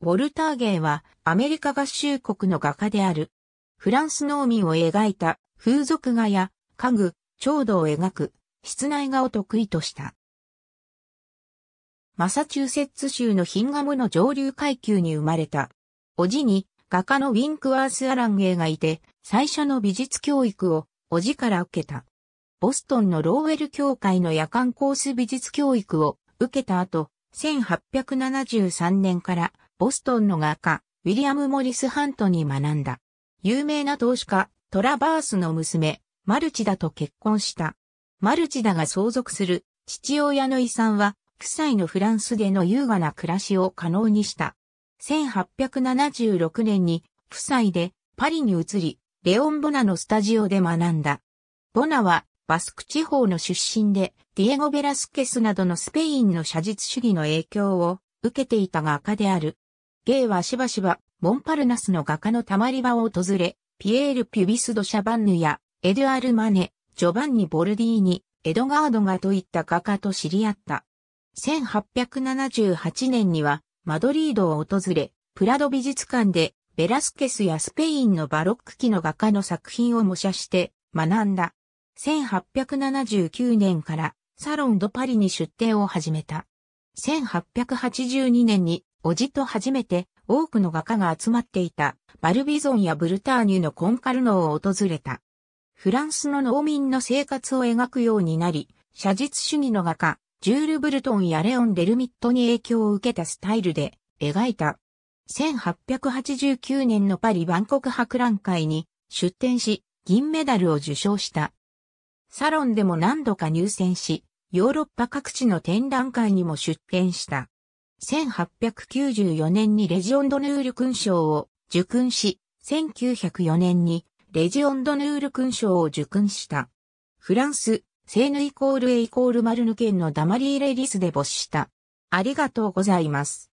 ウォルターゲイはアメリカ合衆国の画家である。フランス農民を描いた風俗画や家具、調度を描く室内画を得意とした。マサチューセッツ州のヒンガムの上流階級に生まれた。おじに画家のウィンクワース・アランゲイがいて、最初の美術教育をおじから受けた。ボストンのローウェル協会の夜間コース美術教育を受けた後、1873年からボストンの画家、ウィリアム・モリス・ハントに学んだ。有名な投資家、トラバースの娘、マルチダと結婚した。マルチダが相続する父親の遺産は、夫妻のフランスでの優雅な暮らしを可能にした。1876年に夫妻でパリに移り、レオン・ボナのスタジオで学んだ。ボナはバスク地方の出身で、ディエゴ・ベラスケスなどのスペインの写実主義の影響を受けていた画家である。ゲイはしばしば、モンパルナスの画家のたまり場を訪れ、ピエール・ピュビス・ド・シャバンヌや、エドゥアル・マネ、ジョバンニ・ボルディーニ、エドガードがといった画家と知り合った。1878年には、マドリードを訪れ、プラド美術館で、ベラスケスやスペインのバロック期の画家の作品を模写して学んだ。1879年からサロンドパリに出展を始めた。1882年におじと初めて多くの画家が集まっていたバルビゾンやブルターニュのコンカルノを訪れた。フランスの農民の生活を描くようになり、写実主義の画家、ジュール・ブルトンやレオン・デルミットに影響を受けたスタイルで描いた。1889年のパリ万国博覧会に出展し、銀メダルを受賞した。サロンでも何度か入選し、ヨーロッパ各地の展覧会にも出展した。1894年にレジオンドヌール勲章を受勲し、1904年にレジオンドヌール勲章を受勲した。フランス、セーヌイコールエイコールマルヌ県のダマリーレリスで没した。ありがとうございます。